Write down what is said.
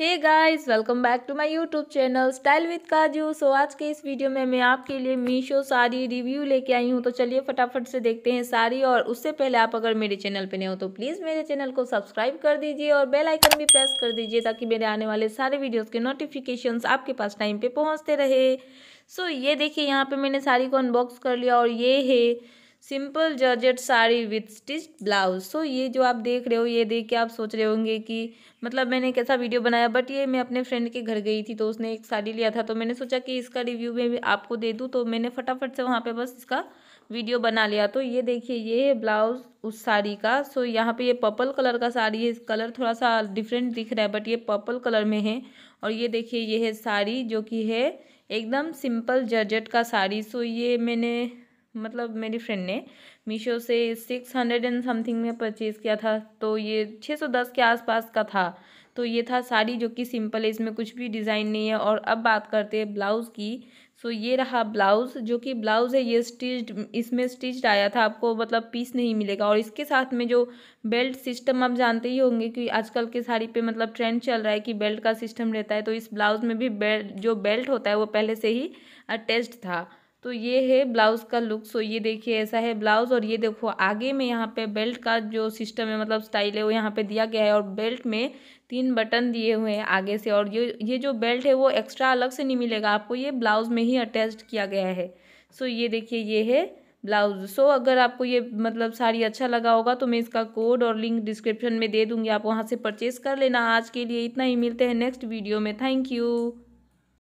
hey guys welcome back to my YouTube channel style with Kaju so आज के इस video में मैं आपके लिए मीशो साड़ी रिव्यू लेके आई हूँ तो चलिए फटाफट से देखते हैं साड़ी और उससे पहले आप अगर मेरे चैनल पे नए हो तो प्लीज़ मेरे चैनल को सब्सक्राइब कर दीजिए और बेल आइकन भी प्रेस कर दीजिए ताकि मेरे आने वाले सारे वीडियोज़ के नोटिफिकेशन आपके पास टाइम पर पहुँचते रहे सो so, ये देखिए यहाँ पर मैंने साड़ी को अनबॉक्स कर लिया और ये है simple georgette sari with stitch blouse so ये जो आप देख रहे हो ये देख के आप सोच रहे होंगे कि मतलब मैंने कैसा वीडियो बनाया बट ये मैं अपने फ्रेंड के घर गई थी तो उसने एक साड़ी लिया था तो मैंने सोचा कि इसका रिव्यू मैं भी आपको दे दूँ तो मैंने फटाफट से वहाँ पर बस इसका वीडियो बना लिया तो ये देखिए ये है ब्लाउज उस साड़ी का सो यहाँ पे ये पर्पल कलर का साड़ी है कलर थोड़ा सा डिफरेंट दिख रहा है बट ये पर्पल कलर में है और ये देखिए ये है साड़ी जो कि है एकदम सिंपल जर्जट का साड़ी सो ये मैंने मतलब मेरी फ्रेंड ने मीशो से सिक्स हंड्रेड एंड समथिंग में परचेज़ किया था तो ये छः सौ दस के आसपास का था तो ये था साड़ी जो कि सिंपल है इसमें कुछ भी डिज़ाइन नहीं है और अब बात करते हैं ब्लाउज़ की सो तो ये रहा ब्लाउज़ जो कि ब्लाउज़ है ये स्टिच्ड इसमें स्टिच्ड आया था आपको मतलब पीस नहीं मिलेगा और इसके साथ में जो बेल्ट सिस्टम आप जानते ही होंगे कि आजकल के साड़ी पे मतलब ट्रेंड चल रहा है कि बेल्ट का सिस्टम रहता है तो इस ब्लाउज़ में भी बेल्ट जो बेल्ट होता है वो पहले से ही अटैच था तो ये है ब्लाउज़ का लुक सो ये देखिए ऐसा है ब्लाउज़ और ये देखो आगे में यहाँ पे बेल्ट का जो सिस्टम है मतलब स्टाइल है वो यहाँ पे दिया गया है और बेल्ट में तीन बटन दिए हुए हैं आगे से और ये ये जो बेल्ट है वो एक्स्ट्रा अलग से नहीं मिलेगा आपको ये ब्लाउज़ में ही अटैच किया गया है सो ये देखिए ये है ब्लाउज सो अगर आपको ये मतलब साड़ी अच्छा लगा होगा तो मैं इसका कोड और लिंक डिस्क्रिप्शन में दे दूँगी आप वहाँ से परचेज़ कर लेना आज के लिए इतना ही मिलते हैं नेक्स्ट वीडियो में थैंक यू